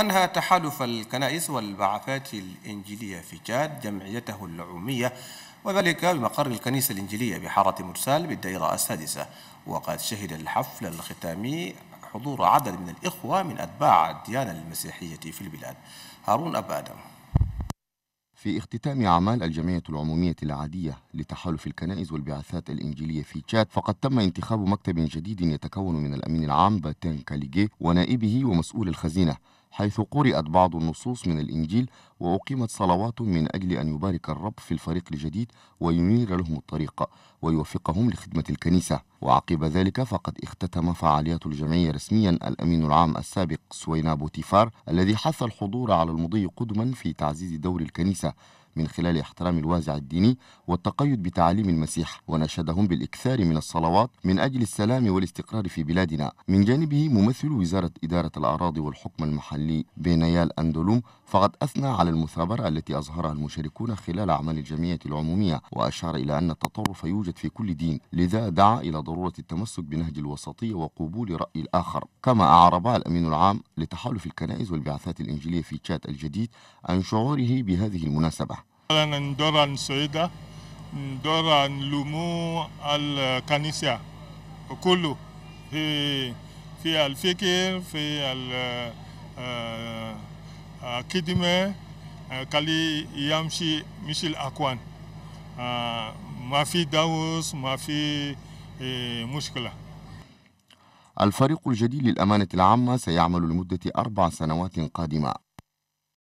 أنهى تحالف الكنائس والبعثات الإنجيلية في تشاد جمعيته العمومية وذلك بمقر الكنيسة الإنجيلية بحارة مرسال بالدائرة السادسة وقد شهد الحفل الختامي حضور عدد من الإخوة من أتباع الديانة المسيحية في البلاد هارون أبا آدم في اختتام أعمال الجمعية العمومية العادية لتحالف الكنائس والبعثات الإنجيلية في تشاد فقد تم انتخاب مكتب جديد يتكون من الأمين العام باتين كاليجي ونائبه ومسؤول الخزينة حيث قرأت بعض النصوص من الإنجيل وأقيمت صلوات من أجل أن يبارك الرب في الفريق الجديد وينير لهم الطريق ويوفقهم لخدمة الكنيسة وعقب ذلك فقد اختتم فعاليات الجمعية رسميا الأمين العام السابق سوينا بوتيفار الذي حث الحضور على المضي قدما في تعزيز دور الكنيسة من خلال احترام الوازع الديني والتقيد بتعاليم المسيح وناشدهم بالإكثار من الصلوات من أجل السلام والاستقرار في بلادنا من جانبه ممثل وزارة إدارة الأراضي والحكم المحلي بينيال أندولوم فقد أثنى على المثابرة التي أظهرها المشاركون خلال أعمال الجمعية العمومية وأشار إلى أن التطرف يوجد في كل دين لذا دعا إلى ضرورة التمسك بنهج الوسطية وقبول رأي الآخر كما أعربها الأمين العام لتحالف الكنائس والبعثات الإنجيلية في تشاد الجديد عن شعوره بهذه المناسبة ندورا سعيدة ندورا لمو الكنيسة كله في في الفكر في الخدمة آه، آه، آه، كلي يمشي مثل أكوان ما في داوس ما في مشكلة الفريق الجديد للأمانة العامة سيعمل لمدة أربع سنوات قادمة